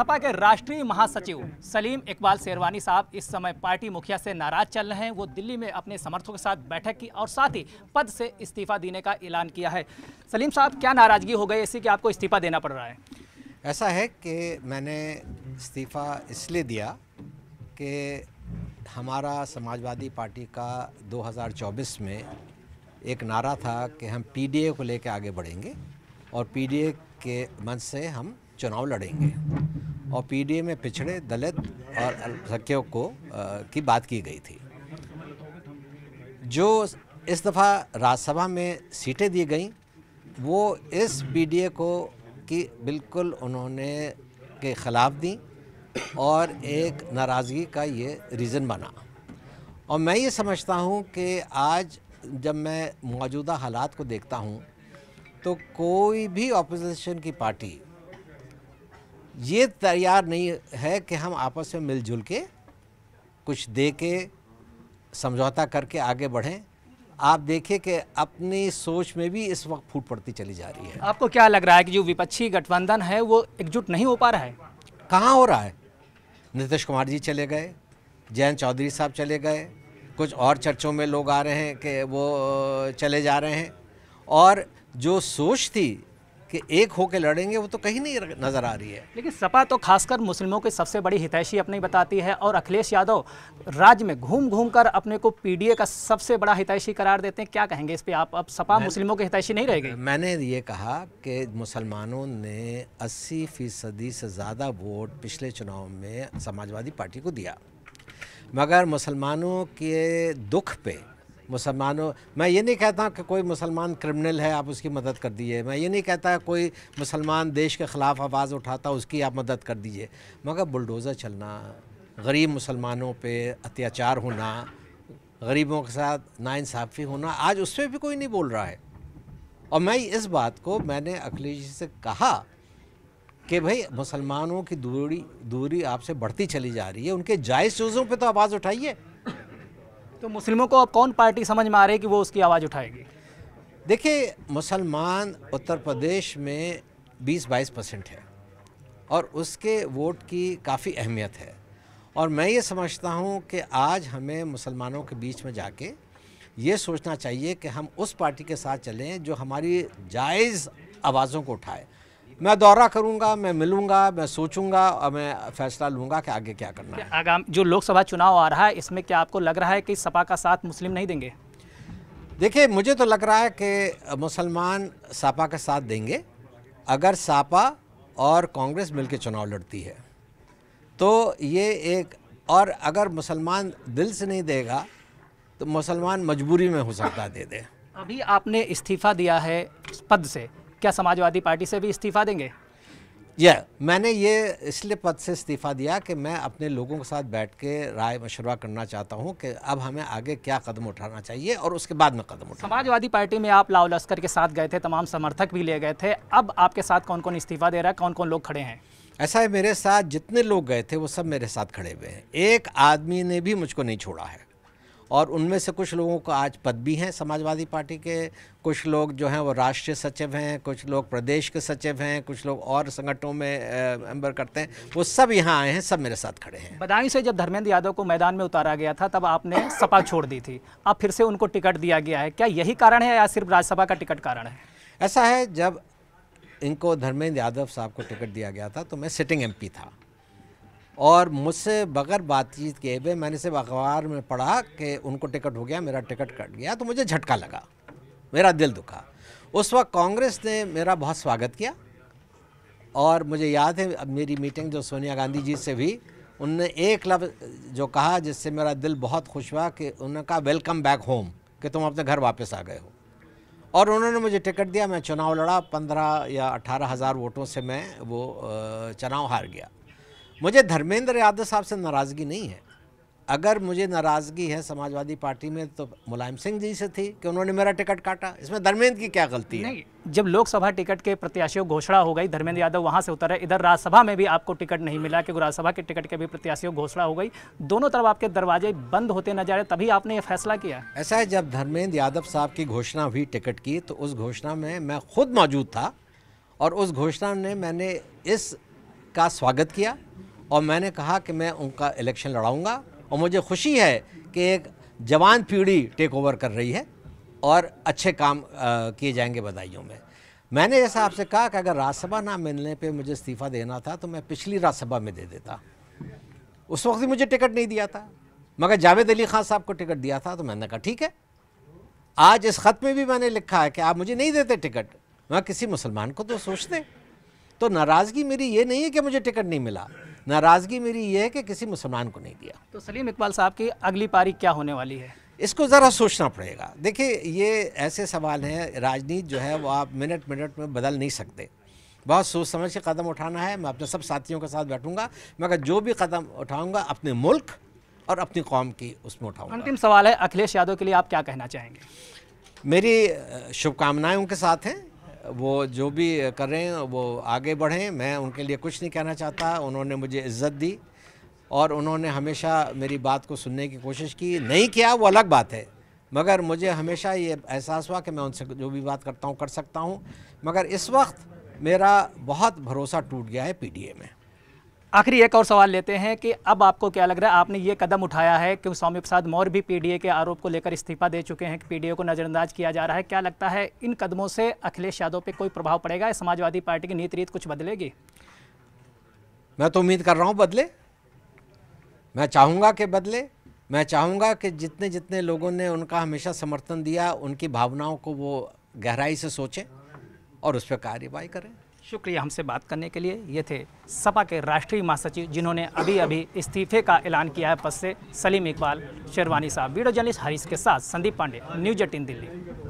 सपा के राष्ट्रीय महासचिव सलीम इकबाल शेरवानी साहब इस समय पार्टी मुखिया से नाराज चल रहे हैं वो दिल्ली में अपने समर्थकों के साथ बैठक की और साथ ही पद से इस्तीफा देने का ऐलान किया है सलीम साहब क्या नाराजगी हो गई ऐसी कि आपको इस्तीफा देना पड़ रहा है ऐसा है कि मैंने इस्तीफा इसलिए दिया कि हमारा समाजवादी पार्टी का दो में एक नारा था कि हम पी को लेकर आगे बढ़ेंगे और पी के मंच से हम चुनाव लड़ेंगे और पीडीए में पिछड़े दलित और अल्पसंख्यकों को आ, की बात की गई थी जो इस दफ़ा राज्यसभा में सीटें दी गई वो इस पीडीए को की बिल्कुल उन्होंने के ख़िलाफ़ दी और एक नाराज़गी का ये रीज़न बना और मैं ये समझता हूँ कि आज जब मैं मौजूदा हालात को देखता हूँ तो कोई भी अपोजिशन की पार्टी ये तैयार नहीं है कि हम आपस में मिलजुल के कुछ दे के समझौता करके आगे बढ़ें आप देखें कि अपनी सोच में भी इस वक्त फूट पड़ती चली जा रही है आपको क्या लग रहा है कि जो विपक्षी गठबंधन है वो एकजुट नहीं हो पा रहा है कहाँ हो रहा है नीतीश कुमार जी चले गए जयंत चौधरी साहब चले गए कुछ और चर्चों में लोग आ रहे हैं कि वो चले जा रहे हैं और जो सोच थी कि एक होकर लड़ेंगे वो तो कहीं नहीं नज़र आ रही है लेकिन सपा तो खासकर मुस्लिमों की सबसे बड़ी हितैषी अपनी बताती है और अखिलेश यादव राज्य में घूम घूम कर अपने को पीडीए का सबसे बड़ा हितैषी करार देते हैं क्या कहेंगे इस पर आप अब सपा मुस्लिमों के हितैषी नहीं रहेगी मैंने ये कहा कि मुसलमानों ने अस्सी फीसदी से ज़्यादा वोट पिछले चुनाव में समाजवादी पार्टी को दिया मगर मुसलमानों के दुख पे मुसलमानों मैं ये नहीं कहता कि कोई मुसलमान क्रिमिनल है आप उसकी मदद कर दीजिए मैं ये नहीं कहता कोई मुसलमान देश के ख़िलाफ़ आवाज़ उठाता उसकी आप मदद कर दीजिए मगर बुलडोज़र चलना गरीब मुसलमानों पे अत्याचार होना गरीबों के साथ नाइंसाफ़ी होना आज उस पर भी कोई नहीं बोल रहा है और मैं इस बात को मैंने अखिलेश जी से कहा कि भाई मुसलमानों की दूरी दूरी आपसे बढ़ती चली जा रही है उनके जायज़ चीज़ों पे तो आवाज़ उठाइए तो मुस्लिमों को अब कौन पार्टी समझ में आ रही है कि वो उसकी आवाज़ उठाएगी देखिए मुसलमान उत्तर प्रदेश में 20-22 परसेंट है और उसके वोट की काफ़ी अहमियत है और मैं ये समझता हूँ कि आज हमें मुसलमानों के बीच में जाके ये सोचना चाहिए कि हम उस पार्टी के साथ चलें जो हमारी जायज़ आवाज़ों को उठाए मैं दौरा करूंगा मैं मिलूंगा मैं सोचूंगा और मैं फैसला लूंगा कि आगे क्या करना है आगाम जो लोकसभा चुनाव आ रहा है इसमें क्या आपको लग रहा है कि सपा का साथ मुस्लिम नहीं देंगे देखिए मुझे तो लग रहा है कि मुसलमान सपा का साथ देंगे अगर सपा और कांग्रेस मिलकर चुनाव लड़ती है तो ये एक और अगर मुसलमान दिल से नहीं देगा तो मुसलमान मजबूरी में हो सकता दे दे अभी आपने इस्तीफ़ा दिया है पद से क्या समाजवादी पार्टी से भी इस्तीफा देंगे यह मैंने ये इसलिए पद से इस्तीफ़ा दिया कि मैं अपने लोगों के साथ बैठ के राय मशवरा करना चाहता हूँ कि अब हमें आगे क्या कदम उठाना चाहिए और उसके बाद में कदम उठा समाजवादी पार्टी में आप लाव लस्कर के साथ गए थे तमाम समर्थक भी ले गए थे अब आपके साथ कौन कौन इस्तीफ़ा दे रहा है कौन कौन लोग खड़े हैं ऐसा है मेरे साथ जितने लोग गए थे वो सब मेरे साथ खड़े हुए हैं एक आदमी ने भी मुझको नहीं छोड़ा है और उनमें से कुछ लोगों को आज पद भी हैं समाजवादी पार्टी के कुछ लोग जो हैं वो राष्ट्रीय सचिव हैं कुछ लोग प्रदेश के सचिव हैं कुछ लोग और संगठनों में मेम्बर करते हैं वो सब यहाँ आए हैं सब मेरे साथ खड़े हैं बदायूं से जब धर्मेंद्र यादव को मैदान में उतारा गया था तब आपने सपा छोड़ दी थी अब फिर से उनको टिकट दिया गया है क्या यही कारण है या सिर्फ राज्यसभा का टिकट कारण है ऐसा है जब इनको धर्मेंद्र यादव साहब को टिकट दिया गया था तो मैं सिटिंग एम था और मुझसे बगैर बातचीत किए हुए मैंने सिर्फ अखबार में पढ़ा कि उनको टिकट हो गया मेरा टिकट कट गया तो मुझे झटका लगा मेरा दिल दुखा उस वक्त कांग्रेस ने मेरा बहुत स्वागत किया और मुझे याद है अब मेरी मीटिंग जो सोनिया गांधी जी से हुई उनने एक लफ्ज़ जो कहा जिससे मेरा दिल बहुत खुश हुआ कि उन्होंने कहा वेलकम बैक होम कि तुम अपने घर वापस आ गए हो और उन्होंने मुझे टिकट दिया मैं चुनाव लड़ा पंद्रह या अठारह हज़ार वोटों से मैं वो चुनाव हार गया मुझे धर्मेंद्र यादव साहब से नाराज़गी नहीं है अगर मुझे नाराज़गी है समाजवादी पार्टी में तो मुलायम सिंह जी से थी कि उन्होंने मेरा टिकट काटा इसमें धर्मेंद्र की क्या गलती है नहीं जब लोकसभा टिकट के प्रत्याशियों घोषणा हो गई धर्मेंद्र यादव वहाँ से उतरे इधर राज्यसभा में भी आपको टिकट नहीं मिला क्योंकि राज्यसभा के टिकट के भी प्रत्याशियों घोषणा हो गई दोनों तरफ आपके दरवाजे बंद होते नजर आए तभी आपने ये फैसला किया ऐसा है जब धर्मेंद्र यादव साहब की घोषणा हुई टिकट की तो उस घोषणा में मैं खुद मौजूद था और उस घोषणा ने मैंने इस का स्वागत किया और मैंने कहा कि मैं उनका इलेक्शन लड़ाऊँगा और मुझे खुशी है कि एक जवान पीढ़ी टेक ओवर कर रही है और अच्छे काम किए जाएंगे बधाइयों में मैंने जैसा आपसे कहा कि अगर राज्यसभा ना मिलने पे मुझे इस्तीफ़ा देना था तो मैं पिछली राज्यसभा में दे देता उस वक्त भी मुझे टिकट नहीं दिया था मगर जावेद अली खान साहब को टिकट दिया था तो मैंने कहा ठीक है आज इस ख़त में भी मैंने लिखा है कि आप मुझे नहीं देते टिकट मैं किसी मुसलमान को तो सोचते तो नाराज़गी मेरी ये नहीं है कि मुझे टिकट नहीं मिला नाराज़गी मेरी ये है कि किसी मुसलमान को नहीं दिया तो सलीम इकबाल साहब की अगली पारी क्या होने वाली है इसको ज़रा सोचना पड़ेगा देखिए ये ऐसे सवाल हैं राजनीति जो है वो आप मिनट मिनट में बदल नहीं सकते बहुत सोच समझ के कदम उठाना है मैं अपने सब साथियों के साथ बैठूंगा मगर जो भी कदम उठाऊंगा अपने मुल्क और अपनी कौम की उसमें उठाऊंगा अंतिम सवाल है अखिलेश यादव के लिए आप क्या कहना चाहेंगे मेरी शुभकामनाएं उनके साथ हैं वो जो भी कर रहे हैं वो आगे बढ़ें मैं उनके लिए कुछ नहीं कहना चाहता उन्होंने मुझे इज़्ज़त दी और उन्होंने हमेशा मेरी बात को सुनने की कोशिश की नहीं किया वो अलग बात है मगर मुझे हमेशा ये एहसास हुआ कि मैं उनसे जो भी बात करता हूँ कर सकता हूँ मगर इस वक्त मेरा बहुत भरोसा टूट गया है पीडीए में आखिरी एक और सवाल लेते हैं कि अब आपको क्या लग रहा है आपने ये कदम उठाया है कि स्वामी प्रसाद मौर्य भी पीडीए के आरोप को लेकर इस्तीफा दे चुके हैं कि पीडीए को नज़रअंदाज किया जा रहा है क्या लगता है इन कदमों से अखिलेश यादव पे कोई प्रभाव पड़ेगा समाजवादी पार्टी की नीति रीत कुछ बदलेगी मैं तो उम्मीद कर रहा हूँ बदले मैं चाहूँगा कि बदले मैं चाहूँगा कि जितने जितने लोगों ने उनका हमेशा समर्थन दिया उनकी भावनाओं को वो गहराई से सोचें और उस पर कार्रवाई करें शुक्रिया हमसे बात करने के लिए ये थे सपा के राष्ट्रीय महासचिव जिन्होंने अभी अभी इस्तीफे का ऐलान किया है पद से सलीम इकबाल शेरवानी साहब वीडियो जर्नलिस्ट हरीश के साथ संदीप पांडे न्यूज एटीन दिल्ली